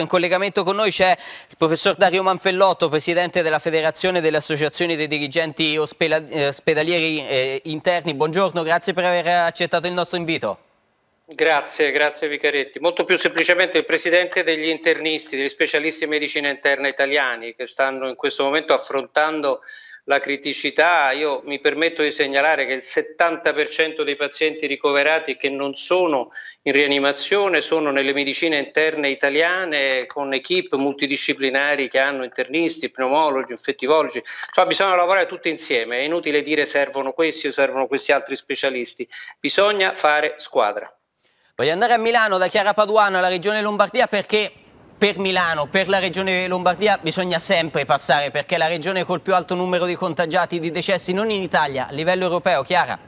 In collegamento con noi c'è il professor Dario Manfellotto, presidente della Federazione delle Associazioni dei Dirigenti eh, Ospedalieri eh, Interni. Buongiorno, grazie per aver accettato il nostro invito. Grazie, grazie Vicaretti. Molto più semplicemente il presidente degli internisti, degli specialisti in medicina interna italiani che stanno in questo momento affrontando la criticità, io mi permetto di segnalare che il 70% dei pazienti ricoverati che non sono in rianimazione sono nelle medicine interne italiane con equip multidisciplinari che hanno internisti, pneumologi, infettivologi, cioè bisogna lavorare tutti insieme, è inutile dire servono questi o servono questi altri specialisti, bisogna fare squadra. Voglio andare a Milano da Chiara Paduano alla Regione Lombardia perché per Milano, per la Regione Lombardia bisogna sempre passare perché è la regione col più alto numero di contagiati di decessi non in Italia, a livello europeo, Chiara.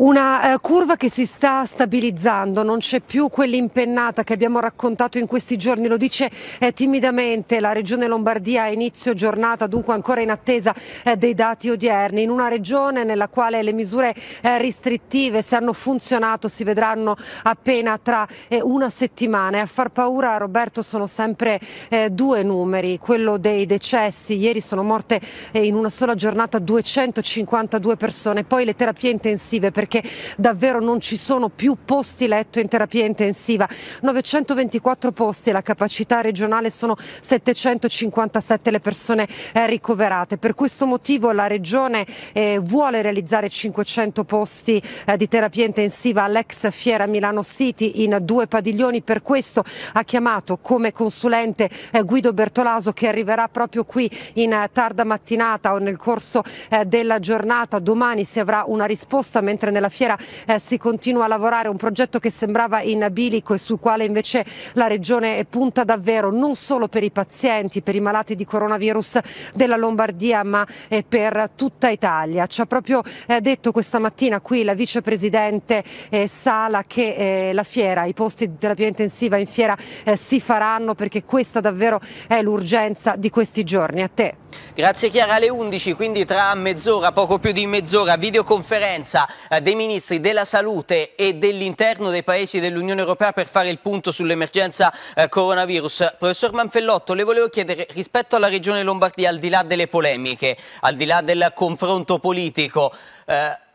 Una eh, curva che si sta stabilizzando, non c'è più quell'impennata che abbiamo raccontato in questi giorni, lo dice eh, timidamente la Regione Lombardia a inizio giornata, dunque ancora in attesa eh, dei dati odierni. In una regione nella quale le misure eh, restrittive, se hanno funzionato, si vedranno appena tra eh, una settimana. E a far paura, Roberto, sono sempre eh, due numeri, quello dei decessi. Ieri sono morte in una sola giornata 252 persone, poi le terapie intensive perché davvero non ci sono più posti letto in terapia intensiva. 924 posti, la capacità regionale sono 757 le persone eh, ricoverate. Per questo motivo la regione eh, vuole realizzare 500 posti eh, di terapia intensiva all'ex fiera Milano City in due padiglioni. Per questo ha chiamato come consulente eh, Guido Bertolaso che arriverà proprio qui in eh, tarda mattinata o nel corso eh, della giornata. Domani si avrà una risposta mentre nella fiera eh, si continua a lavorare, un progetto che sembrava in bilico e sul quale invece la regione punta davvero non solo per i pazienti, per i malati di coronavirus della Lombardia, ma eh, per tutta Italia. Ci ha proprio eh, detto questa mattina qui la vicepresidente eh, Sala che eh, la fiera, i posti di terapia intensiva in fiera eh, si faranno perché questa davvero è l'urgenza di questi giorni. A te. Grazie Chiara alle 11, quindi tra mezz'ora, poco più di mezz'ora, videoconferenza eh, dei ministri della salute e dell'interno dei paesi dell'Unione Europea per fare il punto sull'emergenza eh, coronavirus. Professor Manfellotto, le volevo chiedere rispetto alla regione Lombardia, al di là delle polemiche, al di là del confronto politico, eh,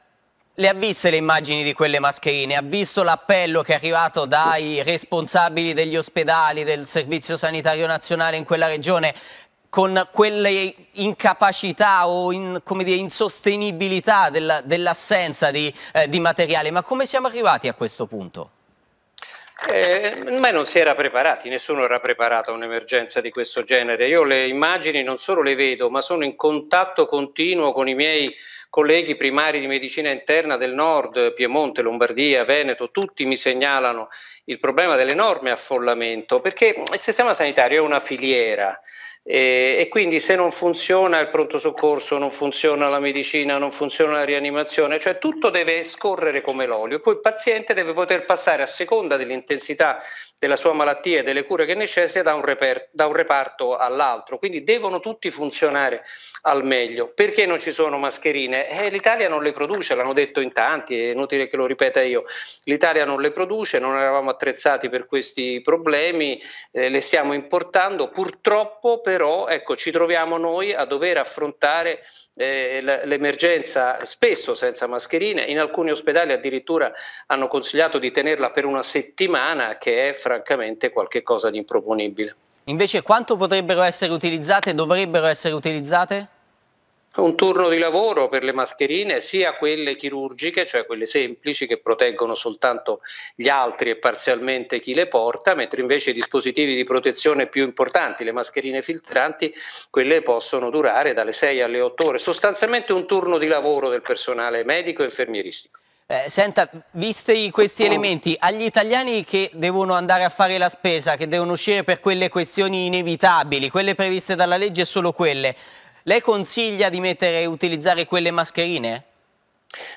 le ha viste le immagini di quelle mascherine? Ha visto l'appello che è arrivato dai responsabili degli ospedali, del Servizio Sanitario Nazionale in quella regione? con quelle incapacità o in, dire, insostenibilità dell'assenza di, eh, di materiale, ma come siamo arrivati a questo punto? Eh, ma non si era preparati, nessuno era preparato a un'emergenza di questo genere. Io le immagini non solo le vedo, ma sono in contatto continuo con i miei colleghi primari di medicina interna del nord, Piemonte, Lombardia, Veneto, tutti mi segnalano il problema dell'enorme affollamento, perché il sistema sanitario è una filiera. E, e, quindi se non funziona il pronto soccorso, non funziona la medicina, non funziona la rianimazione, cioè tutto deve scorrere come l'olio. Poi il paziente deve poter passare a seconda dell'intensità della sua malattia e delle cure che necessita da un, reper- da un reparto all'altro. Quindi devono tutti funzionare al meglio. Perché non ci sono mascherine? Eh, L'Italia non le produce, l'hanno detto in tanti, è inutile che lo ripeta io. L'Italia non le produce, non eravamo attrezzati per questi problemi, eh, le stiamo importando purtroppo per però ecco, ci troviamo noi a dover affrontare eh, l'emergenza spesso senza mascherine, in alcuni ospedali addirittura hanno consigliato di tenerla per una settimana che è francamente qualcosa di improponibile. Invece quanto potrebbero essere utilizzate, dovrebbero essere utilizzate? un turno di lavoro per le mascherine, sia quelle chirurgiche, cioè quelle semplici che proteggono soltanto gli altri e parzialmente chi le porta, mentre invece i dispositivi di protezione più importanti, le mascherine filtranti, quelle possono durare dalle 6 alle 8 ore, sostanzialmente un turno di lavoro del personale medico e infermieristico. Eh, senta, visti questi elementi, agli italiani che devono andare a fare la spesa, che devono uscire per quelle questioni inevitabili, quelle previste dalla legge e solo quelle, lei consiglia di mettere e utilizzare quelle mascherine?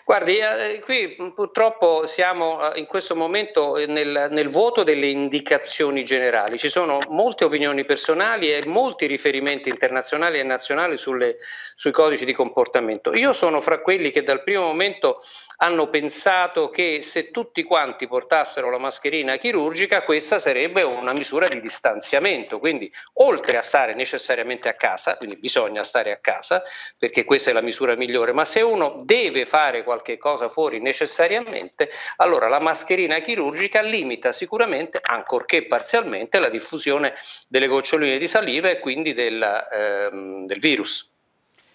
Guardi, eh, qui mm, purtroppo siamo eh, in questo momento eh, nel, nel, vuoto delle indicazioni generali. Ci sono molte opinioni personali e molti riferimenti internazionali e nazionali sulle, sui codici di comportamento. Io sono fra quelli che dal primo momento hanno pensato che se tutti quanti portassero la mascherina chirurgica questa sarebbe una misura di distanziamento. Quindi oltre a stare necessariamente a casa, quindi bisogna stare a casa perché questa è la misura migliore, ma se uno deve fare buttare qualche cosa fuori necessariamente, allora la mascherina chirurgica limita sicuramente, ancorché parzialmente, la diffusione delle goccioline di saliva e quindi del, ehm, del virus.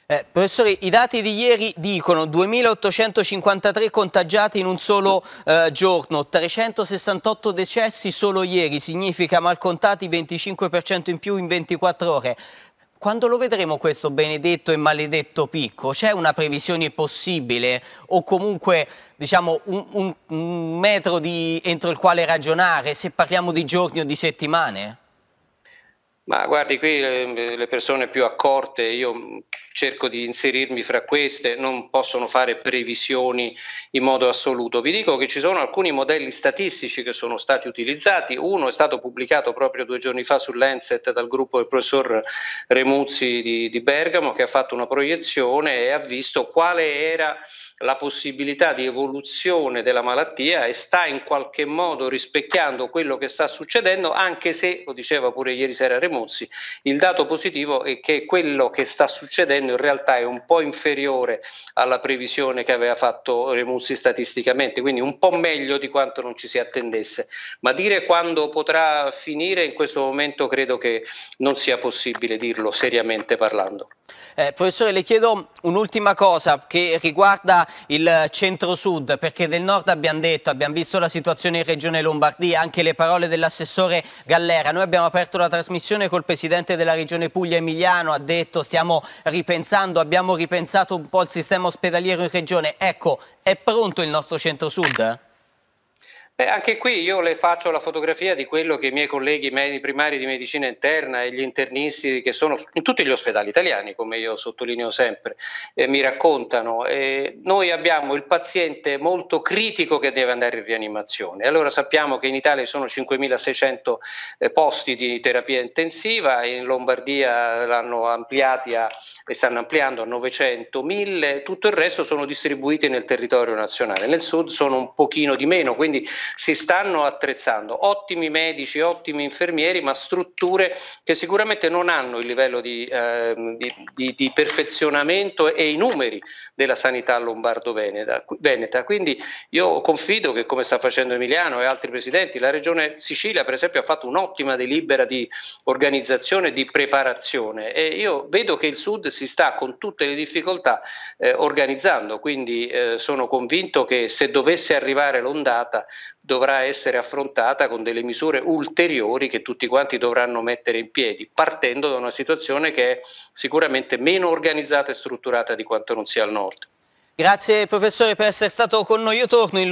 Eh, professore, i dati di ieri dicono 2.853 contagiati in un solo eh, giorno, 368 decessi solo ieri, significa malcontati 25% in più in 24 ore. Quando lo vedremo questo benedetto e maledetto picco? C'è una previsione possibile o comunque diciamo, un, un metro di, entro il quale ragionare se parliamo di giorni o di settimane? Ma guardi, qui le, persone più accorte, io cerco di inserirmi fra queste, non possono fare previsioni in modo assoluto. Vi dico che ci sono alcuni modelli statistici che sono stati utilizzati, uno è stato pubblicato proprio due giorni fa su Lancet dal gruppo del professor Remuzzi di, di Bergamo che ha fatto una proiezione e ha visto quale era la possibilità di evoluzione della malattia e sta in qualche modo rispecchiando quello che sta succedendo, anche se, lo diceva pure ieri sera Remuzzi, Remuzzi, il dato positivo è che quello che sta succedendo in realtà è un po' inferiore alla previsione che aveva fatto Remuzzi statisticamente, quindi un po' meglio di quanto non ci si attendesse. Ma dire quando potrà finire in questo momento credo che non sia possibile dirlo seriamente parlando. Eh, professore, le chiedo un'ultima cosa che riguarda il centro-sud, perché del nord abbiamo detto, abbiamo visto la situazione in Regione Lombardia, anche le parole dell'assessore Gallera. Noi abbiamo aperto la trasmissione conversazione col presidente della regione Puglia Emiliano ha detto stiamo ripensando, abbiamo ripensato un po' il sistema ospedaliero in regione. Ecco, è pronto il nostro centro-sud? Eh, anche qui io le faccio la fotografia di quello che i miei colleghi medici primari di medicina interna e gli internisti che sono in tutti gli ospedali italiani, come io sottolineo sempre, eh, mi raccontano. Eh, noi abbiamo il paziente molto critico che deve andare in rianimazione. Allora sappiamo che in Italia sono 5.600 eh, posti di terapia intensiva, in Lombardia l'hanno ampliati a, e stanno ampliando a 900, 1000, tutto il resto sono distribuiti nel territorio nazionale. Nel sud sono un pochino di meno, quindi si stanno attrezzando. Ottimi medici, ottimi infermieri, ma strutture che sicuramente non hanno il livello di, eh, di, di, di perfezionamento e i numeri della sanità lombardo-veneta. Quindi io confido che come sta facendo Emiliano e altri presidenti, la regione Sicilia per esempio ha fatto un'ottima delibera di organizzazione, e di preparazione e io vedo che il Sud si sta con tutte le difficoltà eh, organizzando, quindi eh, sono convinto che se dovesse arrivare l'ondata dovrà essere affrontata con delle misure ulteriori che tutti quanti dovranno mettere in piedi, partendo da una situazione che è sicuramente meno organizzata e strutturata di quanto non sia al nord. Grazie professore per essere stato con noi, io torno in